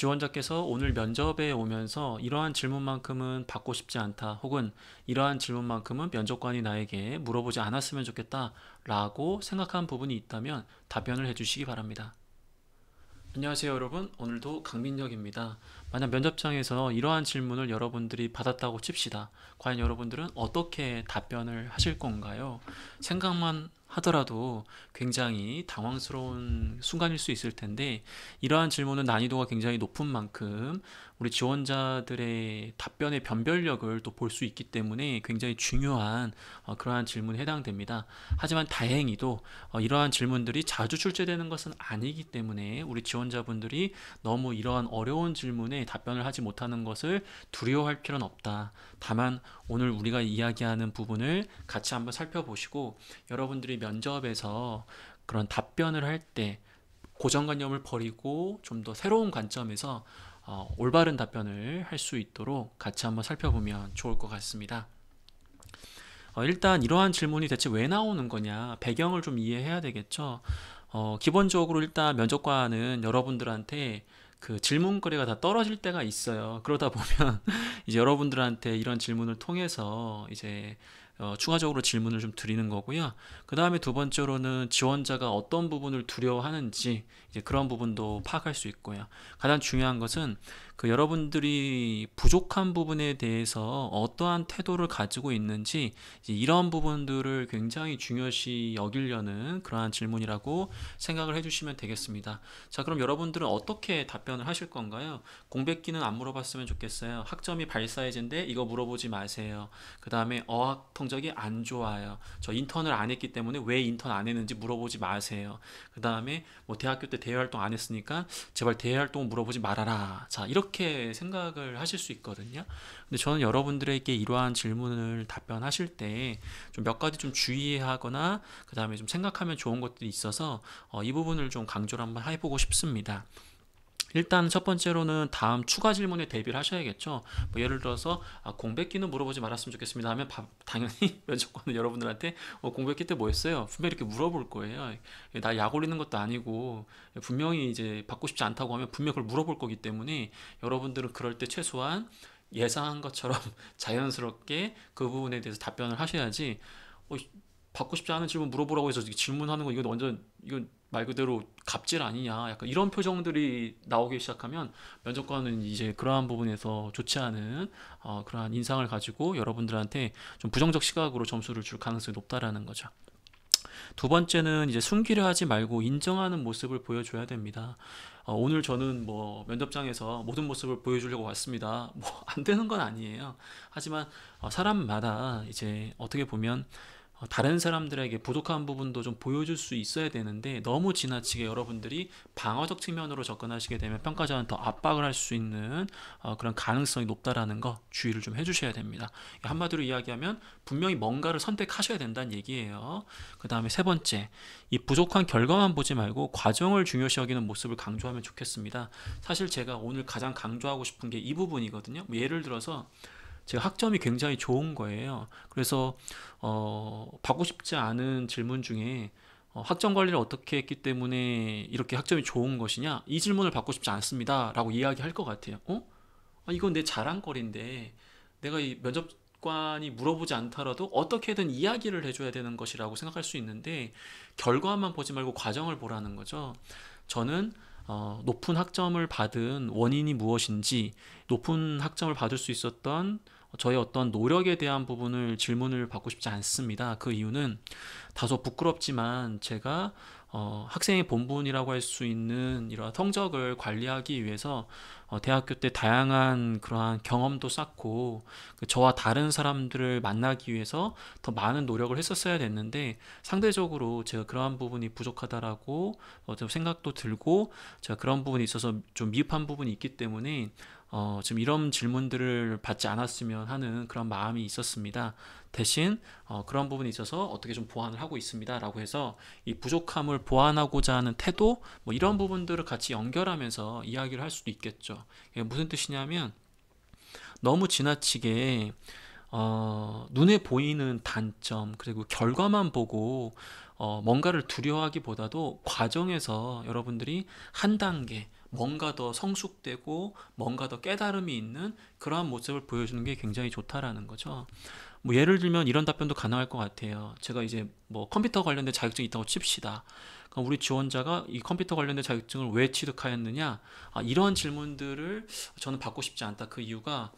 지원자께서 오늘 면접에 오면서 이러한 질문만큼은 받고 싶지 않다 혹은 이러한 질문만큼은 면접관이 나에게 물어보지 않았으면 좋겠다 라고 생각한 부분이 있다면 답변을 해주시기 바랍니다. 안녕하세요 여러분 오늘도 강민혁입니다 만약 면접장에서 이러한 질문을 여러분들이 받았다고 칩시다 과연 여러분들은 어떻게 답변을 하실 건가요 생각만 하더라도 굉장히 당황스러운 순간일 수 있을 텐데 이러한 질문은 난이도가 굉장히 높은 만큼 우리 지원자들의 답변의 변별력을 또 볼 수 있기 때문에 굉장히 중요한 어, 그러한 질문에 해당됩니다. 하지만 다행히도 어, 이러한 질문들이 자주 출제되는 것은 아니기 때문에 우리 지원자분들이 너무 이러한 어려운 질문에 답변을 하지 못하는 것을 두려워할 필요는 없다. 다만 오늘 우리가 이야기하는 부분을 같이 한번 살펴보시고 여러분들이 면접에서 그런 답변을 할 때 고정관념을 버리고 좀 더 새로운 관점에서 어, 올바른 답변을 할 수 있도록 같이 한번 살펴보면 좋을 것 같습니다. 어, 일단 이러한 질문이 대체 왜 나오는 거냐 배경을 좀 이해해야 되겠죠. 어, 기본적으로 일단 면접관은 여러분들한테 그 질문거리가 다 떨어질 때가 있어요. 그러다 보면 이제 여러분들한테 이런 질문을 통해서 이제 어, 추가적으로 질문을 좀 드리는 거고요. 그 다음에 두 번째로는 지원자가 어떤 부분을 두려워하는지 이제 그런 부분도 파악할 수 있고요. 가장 중요한 것은 그 여러분들이 부족한 부분에 대해서 어떠한 태도를 가지고 있는지 이런 부분들을 굉장히 중요시 여기려는 그러한 질문이라고 생각을 해주시면 되겠습니다. 자 그럼 여러분들은 어떻게 답변을 하실 건가요? 공백기는 안 물어봤으면 좋겠어요. 학점이 발사해제인데 이거 물어보지 마세요. 그 다음에 어학 성적이 안 좋아요. 저 인턴을 안 했기 때문에 왜 인턴 안 했는지 물어보지 마세요. 그 다음에 뭐 대학교 때 대외활동 안 했으니까 제발 대외활동 물어보지 말아라. 자 이렇게 이렇게 생각을 하실 수 있거든요. 근데 저는 여러분들에게 이러한 질문을 답변하실 때 좀 몇 가지 좀 주의하거나 그 다음에 좀 생각하면 좋은 것들이 있어서 어, 이 부분을 좀 강조를 한번 해보고 싶습니다. 일단 첫 번째로는 다음 추가 질문에 대비를 하셔야겠죠. 뭐 예를 들어서 아, 공백기는 물어보지 말았으면 좋겠습니다 하면 바, 당연히 면접관은 여러분들한테 어, 공백기 때 뭐 했어요? 분명히 이렇게 물어볼 거예요. 나 약 올리는 것도 아니고 분명히 이제 받고 싶지 않다고 하면 분명히 그걸 물어볼 거기 때문에 여러분들은 그럴 때 최소한 예상한 것처럼 자연스럽게 그 부분에 대해서 답변을 하셔야지 어, 받고 싶지 않은 질문 물어보라고 해서 질문하는 건 이건 완전 이건 말 그대로 갑질 아니냐 약간 이런 표정들이 나오기 시작하면 면접관은 이제 그러한 부분에서 좋지 않은 어, 그러한 인상을 가지고 여러분들한테 좀 부정적 시각으로 점수를 줄 가능성이 높다라는 거죠. 두 번째는 이제 숨기려 하지 말고 인정하는 모습을 보여줘야 됩니다. 어, 오늘 저는 뭐 면접장에서 모든 모습을 보여주려고 왔습니다. 뭐 안 되는 건 아니에요. 하지만 어, 사람마다 이제 어떻게 보면 어, 다른 사람들에게 부족한 부분도 좀 보여줄 수 있어야 되는데 너무 지나치게 여러분들이 방어적 측면으로 접근하시게 되면 평가자는 더 압박을 할 수 있는 어, 그런 가능성이 높다라는 거 주의를 좀 해주셔야 됩니다. 한마디로 이야기하면 분명히 뭔가를 선택하셔야 된다는 얘기예요. 그 다음에 세 번째, 이 부족한 결과만 보지 말고 과정을 중요시 여기는 모습을 강조하면 좋겠습니다. 사실 제가 오늘 가장 강조하고 싶은 게 이 부분이거든요. 뭐 예를 들어서 제가 학점이 굉장히 좋은 거예요. 그래서 어, 받고 싶지 않은 질문 중에 어, 학점 관리를 어떻게 했기 때문에 이렇게 학점이 좋은 것이냐 이 질문을 받고 싶지 않습니다라고 이야기할 것 같아요. 어? 아, 이건 내 자랑거리인데 내가 이 면접관이 물어보지 않더라도 어떻게든 이야기를 해줘야 되는 것이라고 생각할 수 있는데 결과만 보지 말고 과정을 보라는 거죠. 저는 어, 높은 학점을 받은 원인이 무엇인지 높은 학점을 받을 수 있었던 저의 어떤 노력에 대한 부분을 질문을 받고 싶지 않습니다. 그 이유는 다소 부끄럽지만 제가 어, 학생의 본분이라고 할 수 있는 이러 성적을 관리하기 위해서 어, 대학교 때 다양한 그러한 경험도 쌓고 그 저와 다른 사람들을 만나기 위해서 더 많은 노력을 했었어야 됐는데 상대적으로 제가 그러한 부분이 부족하다라고 어, 좀 생각도 들고 제가 그런 부분이 있어서 좀 미흡한 부분이 있기 때문에 어, 좀 이런 질문들을 받지 않았으면 하는 그런 마음이 있었습니다. 대신 어, 그런 부분에 있어서 어떻게 좀 보완을 하고 있습니다라고 해서 이 부족함을 보완하고자 하는 태도 뭐 이런 부분들을 같이 연결하면서 이야기를 할 수도 있겠죠. 이게 무슨 뜻이냐면 너무 지나치게 어, 눈에 보이는 단점 그리고 결과만 보고 어, 뭔가를 두려워하기보다도 과정에서 여러분들이 한 단계 뭔가 더 성숙되고 뭔가 더 깨달음이 있는 그러한 모습을 보여주는 게 굉장히 좋다라는 거죠. 뭐 예를 들면 이런 답변도 가능할 것 같아요. 제가 이제 뭐 컴퓨터 관련된 자격증이 있다고 칩시다. 그럼 우리 지원자가 이 컴퓨터 관련된 자격증을 왜 취득하였느냐? 아, 이러 질문들을 저는 받고 싶지 않다. 그 이유가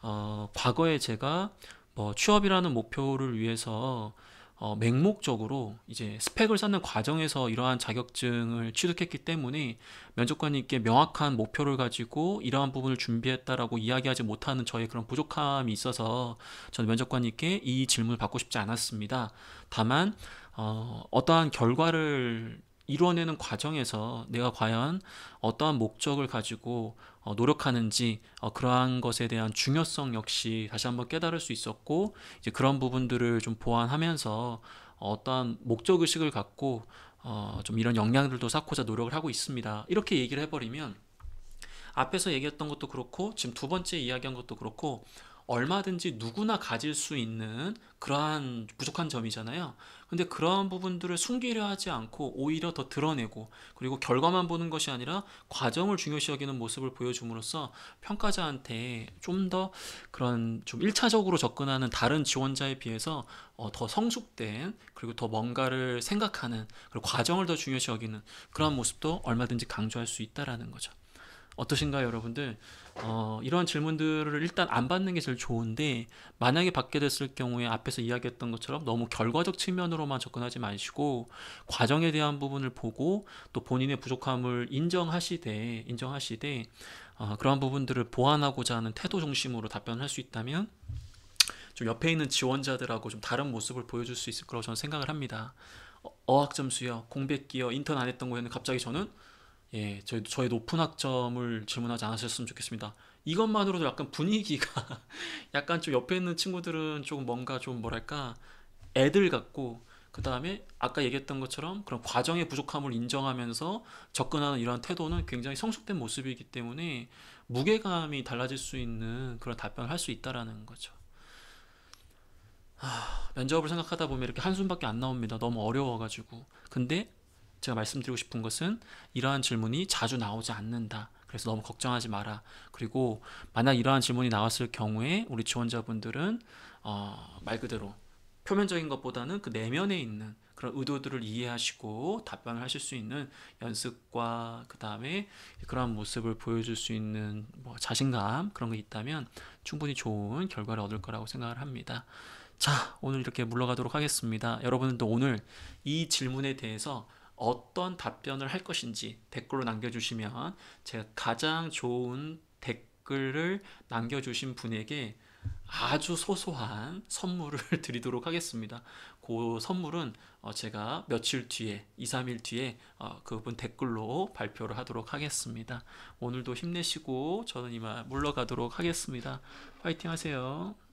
어, 과거에 제가 뭐 취업이라는 목표를 위해서 어, 맹목적으로 이제 스펙을 쌓는 과정에서 이러한 자격증을 취득했기 때문에 면접관님께 명확한 목표를 가지고 이러한 부분을 준비했다라고 이야기하지 못하는 저의 그런 부족함이 있어서 저는 면접관님께 이 질문을 받고 싶지 않았습니다. 다만 어, 어떠한 결과를 이루어내는 과정에서 내가 과연 어떠한 목적을 가지고 어, 노력하는지 어, 그러한 것에 대한 중요성 역시 다시 한번 깨달을 수 있었고 이제 그런 부분들을 좀 보완하면서 어떠한 목적 의식을 갖고 어, 좀 이런 역량들도 쌓고자 노력을 하고 있습니다. 이렇게 얘기를 해버리면 앞에서 얘기했던 것도 그렇고 지금 두 번째 이야기한 것도 그렇고 얼마든지 누구나 가질 수 있는 그러한 부족한 점이잖아요. 근데 그러한 부분들을 숨기려 하지 않고 오히려 더 드러내고 그리고 결과만 보는 것이 아니라 과정을 중요시 여기는 모습을 보여줌으로써 평가자한테 좀 더 그런 좀 1차적으로 접근하는 다른 지원자에 비해서 어, 더 성숙된 그리고 더 뭔가를 생각하는 그리고 과정을 더 중요시 여기는 그러한 모습도 얼마든지 강조할 수 있다라는 거죠. 어떠신가요, 여러분들? 어, 이런 질문들을 일단 안 받는 게 제일 좋은데 만약에 받게 됐을 경우에 앞에서 이야기했던 것처럼 너무 결과적 측면으로만 접근하지 마시고 과정에 대한 부분을 보고 또 본인의 부족함을 인정하시되 인정하시되 어, 그러한 부분들을 보완하고자 하는 태도 중심으로 답변할 수 있다면 좀 옆에 있는 지원자들하고 좀 다른 모습을 보여줄 수 있을 거라고 저는 생각을 합니다. 어, 어학 점수요, 공백 기여, 인턴 안 했던 거에는 갑자기 저는 예, 저희, 저의 높은 학점을 질문하지 않으셨으면 좋겠습니다. 이것만으로도 약간 분위기가 약간 좀 옆에 있는 친구들은 조금 뭔가 좀 뭐랄까 애들 같고 그 다음에 아까 얘기했던 것처럼 그런 과정의 부족함을 인정하면서 접근하는 이러한 태도는 굉장히 성숙된 모습이기 때문에 무게감이 달라질 수 있는 그런 답변을 할 수 있다라는 거죠. 하, 면접을 생각하다 보면 이렇게 한숨밖에 안 나옵니다. 너무 어려워가지고. 근데 제가 말씀드리고 싶은 것은 이러한 질문이 자주 나오지 않는다. 그래서 너무 걱정하지 마라. 그리고 만약 이러한 질문이 나왔을 경우에 우리 지원자분들은 어, 말 그대로 표면적인 것보다는 그 내면에 있는 그런 의도들을 이해하시고 답변을 하실 수 있는 연습과 그 다음에 그러한 모습을 보여줄 수 있는 뭐 자신감 그런 게 있다면 충분히 좋은 결과를 얻을 거라고 생각을 합니다. 자 오늘 이렇게 물러가도록 하겠습니다. 여러분들도 오늘 이 질문에 대해서 어떤 답변을 할 것인지 댓글로 남겨주시면 제가 가장 좋은 댓글을 남겨주신 분에게 아주 소소한 선물을 드리도록 하겠습니다. 그 선물은 어, 제가 며칠 뒤에 2, 3일 뒤에 어, 그분 댓글로 발표를 하도록 하겠습니다. 오늘도 힘내시고 저는 이만 물러가도록 하겠습니다. 파이팅 하세요.